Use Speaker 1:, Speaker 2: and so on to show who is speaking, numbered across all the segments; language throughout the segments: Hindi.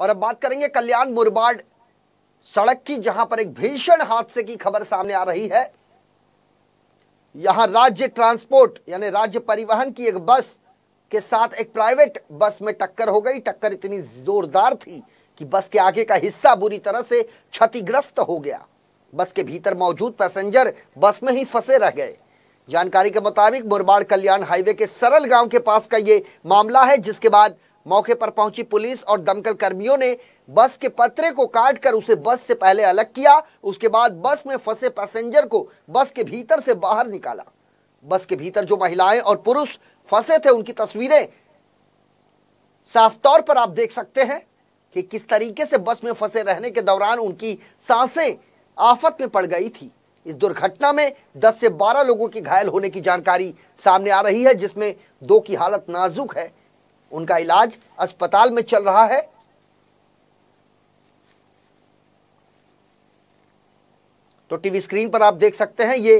Speaker 1: और अब बात करेंगे कल्याण मुरबाड सड़क की जहां पर एक भीषण हादसे की खबर सामने आ रही है यहां राज्य ट्रांसपोर्ट यानी राज्य परिवहन की एक बस के साथ एक प्राइवेट बस में टक्कर हो गई टक्कर इतनी जोरदार थी कि बस के आगे का हिस्सा बुरी तरह से क्षतिग्रस्त हो गया बस के भीतर मौजूद पैसेंजर बस में ही फंसे रह गए जानकारी के मुताबिक मुरबाड़ कल्याण हाईवे के सरल गांव के पास का ये मामला है जिसके बाद मौके पर पहुंची पुलिस और दमकल कर्मियों ने बस के पतरे को काटकर उसे बस से पहले अलग किया उसके बाद बस में फंसे पैसेंजर को बस के भीतर से बाहर निकाला बस के भीतर जो महिलाएं और पुरुष फंसे थे उनकी तस्वीरें साफ तौर पर आप देख सकते हैं कि किस तरीके से बस में फंसे रहने के दौरान उनकी सांसें आफत में पड़ गई थी इस दुर्घटना में 10 से 12 लोगों के घायल होने की जानकारी सामने आ रही है जिसमें दो की हालत नाजुक है उनका इलाज अस्पताल में चल रहा है तो टीवी स्क्रीन पर आप देख सकते हैं ये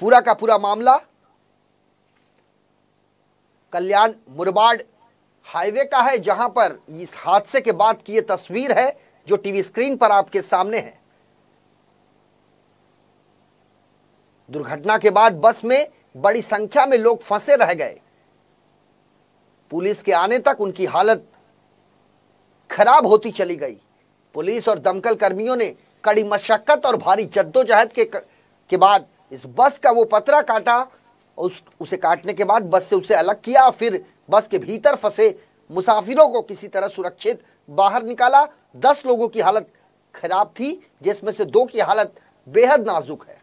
Speaker 1: पूरा का पूरा मामला कल्याण मुरबाड हाईवे का है जहां पर इस हादसे के बाद की ये तस्वीर है जो टीवी स्क्रीन पर आपके सामने है दुर्घटना के बाद बस में बड़ी संख्या में लोग फंसे रह गए पुलिस के आने तक उनकी हालत खराब होती चली गई पुलिस और दमकल कर्मियों ने कड़ी मशक्कत और भारी जद्दोजहद के के बाद इस बस का वो पतरा काटा उस उसे काटने के बाद बस से उसे अलग किया फिर बस के भीतर फंसे मुसाफिरों को किसी तरह सुरक्षित बाहर निकाला दस लोगों की हालत खराब थी जिसमें से दो की हालत बेहद नाजुक है